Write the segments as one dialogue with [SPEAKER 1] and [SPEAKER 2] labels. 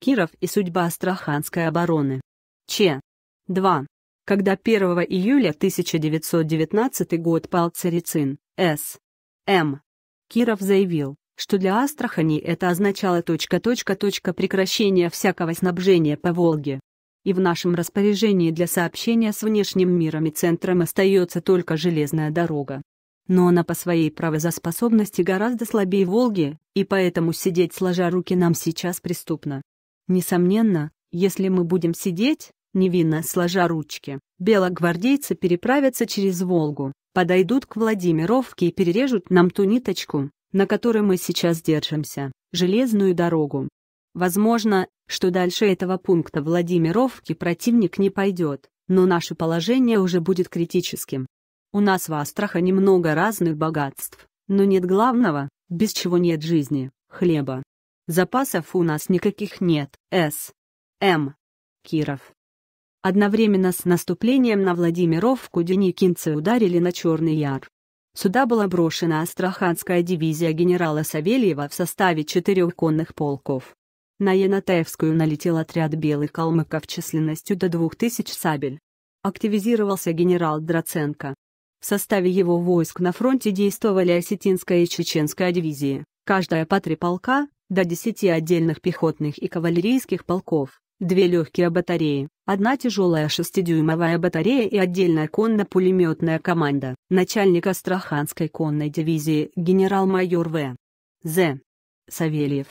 [SPEAKER 1] Киров и судьба Астраханской обороны. Ч. 2. Когда 1 июля 1919 год пал Царицын, С. М. Киров заявил, что для Астрахани это означало точка точка точка прекращения всякого снабжения по Волге. И в нашем распоряжении для сообщения с внешним миром и центром остается только железная дорога. Но она по своей правозаспособности гораздо слабее Волги, и поэтому сидеть сложа руки нам сейчас преступно. Несомненно, если мы будем сидеть, невинно сложа ручки, белогвардейцы переправятся через Волгу, подойдут к Владимировке и перережут нам ту ниточку, на которой мы сейчас держимся, железную дорогу. Возможно, что дальше этого пункта Владимировки противник не пойдет, но наше положение уже будет критическим. У нас в Астрахани много разных богатств, но нет главного, без чего нет жизни – хлеба. Запасов у нас никаких нет. С. М. Киров. Одновременно с наступлением на Владимировку Деникинцы ударили на Черный Яр. Сюда была брошена Астраханская дивизия генерала Савельева в составе четырех конных полков. На Янатаевскую налетел отряд белых калмыков численностью до 2000 сабель. Активизировался генерал Драценко. В составе его войск на фронте действовали осетинская и чеченская дивизии, каждая по три полка, до 10 отдельных пехотных и кавалерийских полков, две легкие батареи, одна тяжелая шестидюймовая батарея и отдельная конно-пулеметная команда. Начальник Астраханской конной дивизии генерал-майор В. З. Савельев.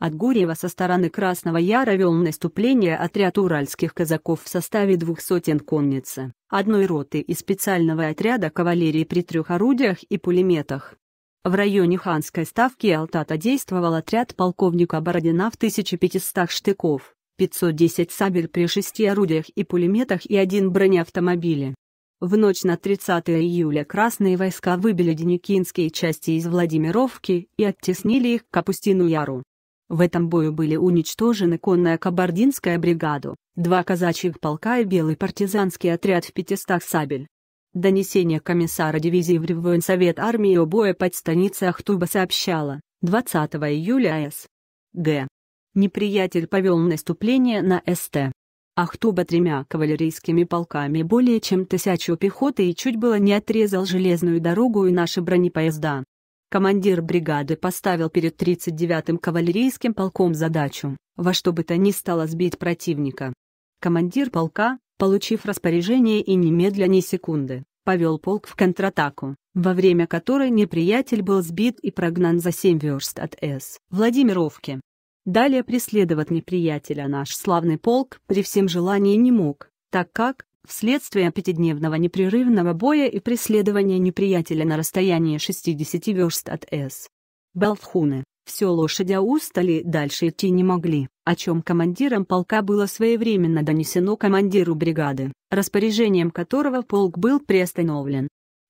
[SPEAKER 1] От Гурьева со стороны Красного Яра вел наступление отряд уральских казаков в составе двух сотен конницы, одной роты и специального отряда кавалерии при трех орудиях и пулеметах. В районе Ханской ставки Алтата действовал отряд полковника Бородина в 1500 штыков, 510 сабель при шести орудиях и пулеметах и один бронеавтомобиле. В ночь на 30 июля красные войска выбили Деникинские части из Владимировки и оттеснили их к Капустину Яру. В этом бою были уничтожены конная кабардинская бригада, два казачьих полка и белый партизанский отряд в 500 сабель. Донесение комиссара дивизии в Реввоенсовет армии о боя под станицей Ахтуба сообщало, 20 июля С. Г. Неприятель повел наступление на СТ. Ахтуба тремя кавалерийскими полками более чем тысячу пехоты и чуть было не отрезал железную дорогу и наши бронепоезда. Командир бригады поставил перед 39-м кавалерийским полком задачу, во что бы то ни стало сбить противника. Командир полка, получив распоряжение и немедля ни секунды, повел полк в контратаку, во время которой неприятель был сбит и прогнан за 7 верст от С. Владимировки. Далее преследовать неприятеля наш славный полк при всем желании не мог, так как, вследствие пятидневного непрерывного боя и преследования неприятеля на расстоянии 60 верст от С. Балфхуны, все лошади устали, дальше идти не могли, о чем командиром полка было своевременно донесено командиру бригады, распоряжением которого полк был приостановлен.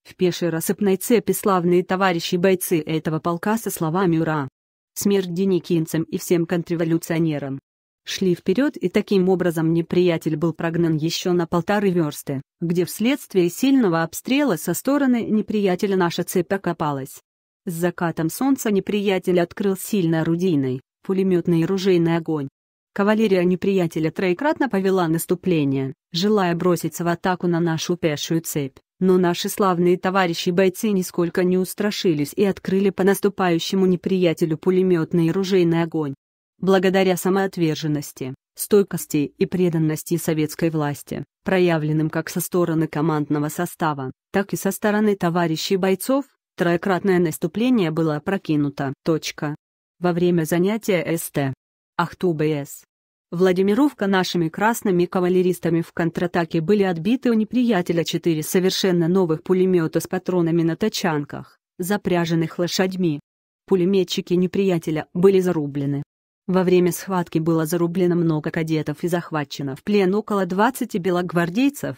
[SPEAKER 1] В пешей рассыпной цепи славные товарищи бойцы этого полка со словами «Ура!» Смерть деникинцам и всем контрреволюционерам шли вперед и таким образом неприятель был прогнан еще на полторы версты, где вследствие сильного обстрела со стороны неприятеля наша цепь окопалась. С закатом солнца неприятель открыл сильно орудийный, пулеметный и ружейный огонь. Кавалерия неприятеля троекратно повела наступление, желая броситься в атаку на нашу пешую цепь, но наши славные товарищи-бойцы нисколько не устрашились и открыли по наступающему неприятелю пулеметный и ружейный огонь. Благодаря самоотверженности, стойкости и преданности советской власти, проявленным как со стороны командного состава, так и со стороны товарищей бойцов, Троекратное наступление было прокинуто. Точка. Во время занятия СТ. Ахтубс. Владимировка нашими красными кавалеристами в контратаке были отбиты у неприятеля четыре совершенно новых пулемета с патронами на тачанках, запряженных лошадьми. Пулеметчики неприятеля были зарублены. Во время схватки было зарублено много кадетов и захвачено в плен около 20 белогвардейцев.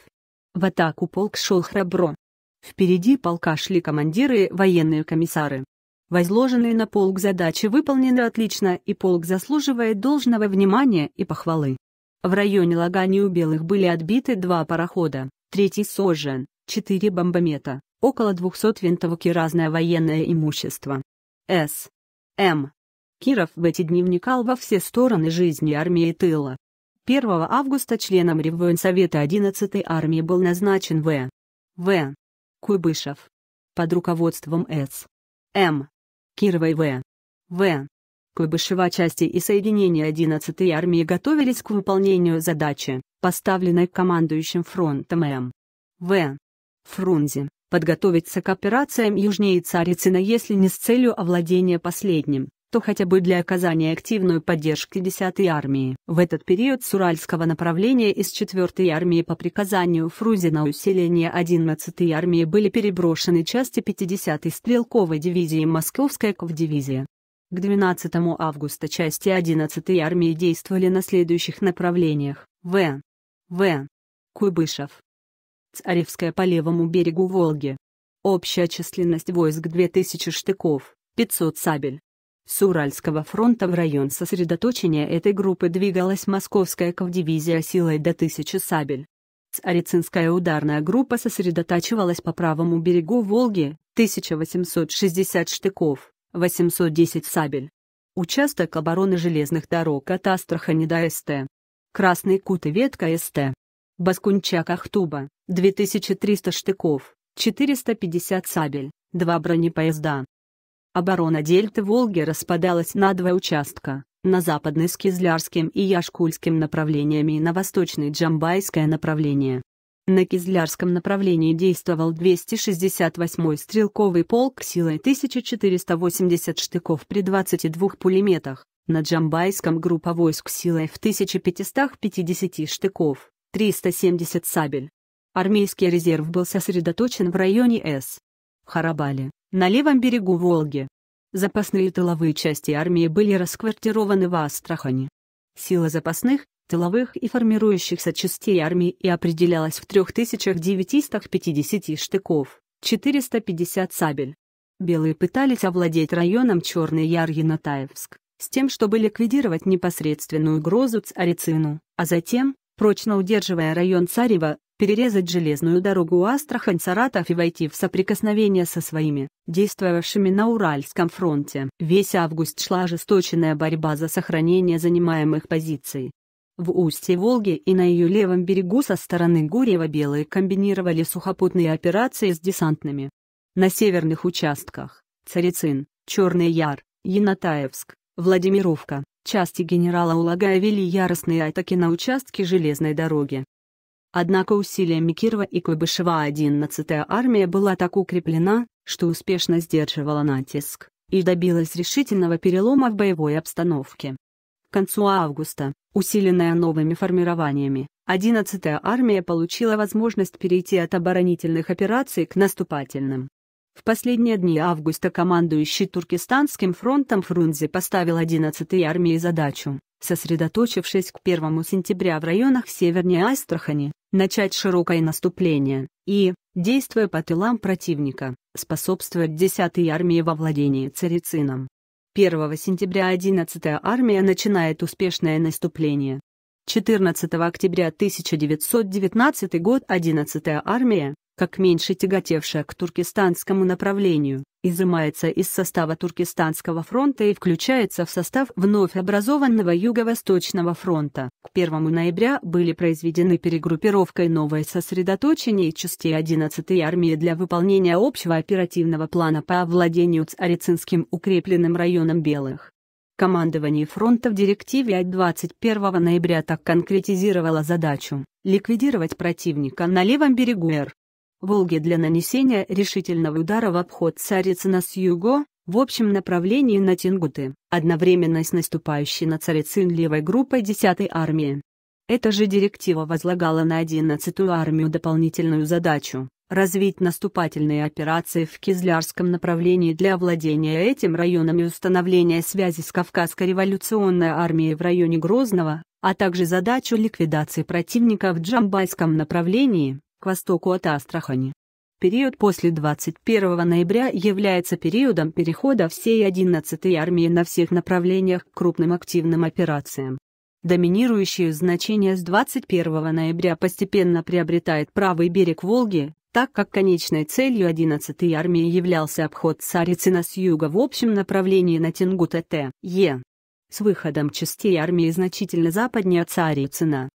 [SPEAKER 1] В атаку полк шел храбро, Впереди полка шли командиры, военные комиссары. Возложенные на полк задачи выполнены отлично, и полк заслуживает должного внимания и похвалы. В районе Лагани у белых были отбиты два парохода, третий сожжен, четыре бомбомета, около 200 винтовок и разное военное имущество. С. М. Киров в эти дни вникал во все стороны жизни армии тыла. 1 августа членом Реввоенсовета 11-й армии был назначен В. В. Куйбышев. Под руководством С. М. Кировой В. В. Куйбышева части и соединения 11-й армии готовились к выполнению задачи, поставленной командующим фронтом М. В. Фрунзе, подготовиться к операциям южнее Царицына если не с целью овладения последним, то хотя бы для оказания активной поддержки 10-й армии. В этот период с Уральского направления из 4-й армии по приказанию Фрузина на усиление 11-й армии были переброшены части 50-й стрелковой дивизии Московская КВ-дивизия. К 12 августа части 11-й армии действовали на следующих направлениях В. В. Куйбышев. Царевская по левому берегу Волги. Общая численность войск 2000 штыков, 500 сабель, с Уральского фронта в район сосредоточения этой группы двигалась Московская ковдивизия силой до 1000 сабель. Царицинская ударная группа сосредотачивалась по правому берегу Волги, 1860 штыков, 810 сабель. Участок обороны железных дорог от Астрахани до СТ. Красный кут и ветка СТ. Баскунчак-Ахтуба, 2300 штыков, 450 сабель, 2 бронепоезда. Оборона дельты Волги распадалась на два участка – на западный с Кизлярским и Яшкульским направлениями и на восточный Джамбайское направление. На Кизлярском направлении действовал 268-й стрелковый полк силой 1480 штыков при 22 пулеметах, на Джамбайском группа войск силой в 1550 штыков, 370 сабель. Армейский резерв был сосредоточен в районе С. Харабали на левом берегу Волги. Запасные тыловые части армии были расквартированы в Астрахани. Сила запасных, тыловых и формирующихся частей армии и определялась в 3950 штыков, 450 сабель. Белые пытались овладеть районом Черный Яр Янатаевск, с тем чтобы ликвидировать непосредственную угрозу Царицыну, а затем, прочно удерживая район Царева, перерезать железную дорогу Астрахань-Саратов и войти в соприкосновение со своими, действовавшими на Уральском фронте. Весь август шла ожесточенная борьба за сохранение занимаемых позиций. В устье Волги и на ее левом берегу со стороны Гурьева белые комбинировали сухопутные операции с десантными. На северных участках – Царицын, Черный Яр, Янатаевск, Владимировка, Части генерала Улагая вели яростные атаки на участки железной дороги. Однако усилиями Кирова и Куйбышева 11-я армия была так укреплена, что успешно сдерживала натиск и добилась решительного перелома в боевой обстановке. К концу августа, усиленная новыми формированиями, 11-я армия получила возможность перейти от оборонительных операций к наступательным. В последние дни августа командующий Туркестанским фронтом Фрунзе поставил 11-й армии задачу, сосредоточившись к 1 сентября в районах севернее Астрахани, начать широкое наступление и, действуя по тылам противника, способствовать 10-й армии во владении Царицином. 1 сентября 11-я армия начинает успешное наступление. 14 октября 1919 год 11-я армия, как меньше тяготевшая к туркестанскому направлению, изымается из состава Туркестанского фронта и включается в состав вновь образованного Юго-Восточного фронта. К 1 ноября были произведены перегруппировкой новое сосредоточение частей 11-й армии для выполнения общего оперативного плана по овладению Царицинским укрепленным районом Белых. Командование фронта в директиве от 21 ноября так конкретизировало задачу ликвидировать противника на левом берегу Р, Волги для нанесения решительного удара в обход Царицына с юго, в общем направлении на Тингуты, одновременно с наступающей на Царицын левой группой 10-й армии. Эта же директива возлагала на 11-ю армию дополнительную задачу – развить наступательные операции в Кизлярском направлении для овладения этим районом и установления связи с Кавказской революционной армией в районе Грозного, а также задачу ликвидации противника в Джамбайском направлении, к востоку от Астрахани. Период после 21 ноября является периодом перехода всей 11-й армии на всех направлениях к крупным активным операциям. Доминирующее значение с 21 ноября постепенно приобретает правый берег Волги, так как конечной целью 11-й армии являлся обход Царицына с юга в общем направлении на Тингут-Т.Е. С выходом частей армии значительно западнее Царицына,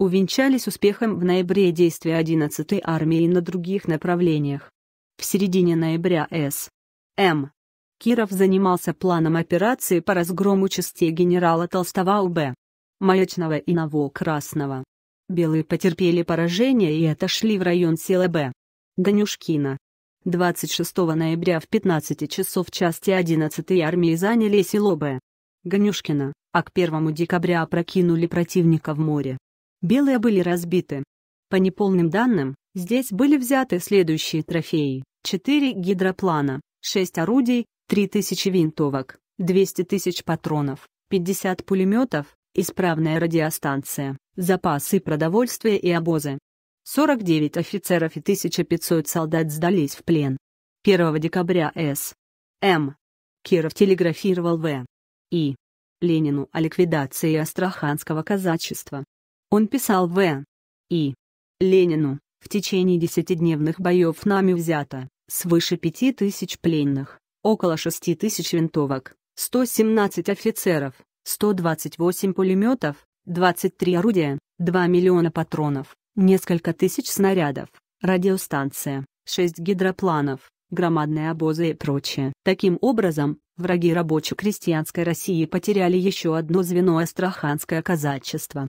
[SPEAKER 1] увенчались успехом в ноябре действия 11-й армии на других направлениях. В середине ноября С. М. Киров занимался планом операции по разгрому частей генерала Толстого УБ, Маячного и Красного. Белые потерпели поражение и отошли в район села Б. Данюшкина. 26 ноября в 15 часов части 11-й армии заняли село Б. Ганюшкина, а к 1 декабря опрокинули противника в море. Белые были разбиты. По неполным данным, здесь были взяты следующие трофеи. 4 гидроплана, 6 орудий, 3000 винтовок, 200 тысяч патронов, 50 пулеметов, исправная радиостанция, запасы продовольствия и обозы. 49 офицеров и 1500 солдат сдались в плен. 1 декабря С. М. Киров телеграфировал В. И. Ленину о ликвидации астраханского казачества. Он писал В. И. Ленину, в течение десятидневных боев нами взято, свыше пяти тысяч пленных, около шести тысяч винтовок, 117 офицеров, 128 пулеметов, 23 орудия, 2 миллиона патронов, несколько тысяч снарядов, радиостанция, 6 гидропланов, громадные обозы и прочее. Таким образом, враги рабоче-крестьянской России потеряли еще одно звено астраханское казачество.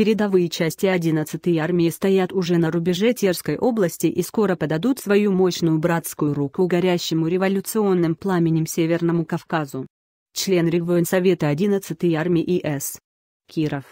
[SPEAKER 1] Передовые части 11-й армии стоят уже на рубеже Терской области и скоро подадут свою мощную братскую руку горящему революционным пламенем Северному Кавказу. Член Реввоенсовета 11-й армии ИС. Киров.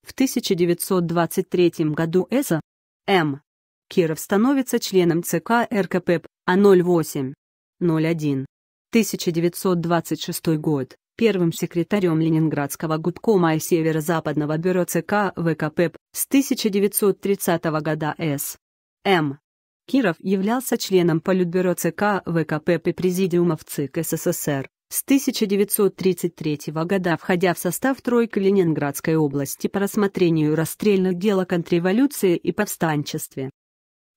[SPEAKER 1] В 1923 году ЭСА М. Киров становится членом ЦК РКПП А08. 1926 год первым секретарем Ленинградского губкома и Северо-Западного бюро ЦК ВКП с 1930 года С. М. Киров являлся членом Политбюро ЦК ВКП и Президиумов ЦИК СССР с 1933 года, входя в состав тройки Ленинградской области по рассмотрению расстрельных дел о контрреволюции и повстанчестве.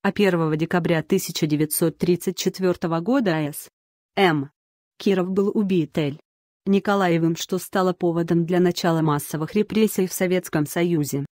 [SPEAKER 1] А 1 декабря 1934 года С. М. Киров был убит Эль. Николаевым, что стало поводом для начала массовых репрессий в Советском Союзе.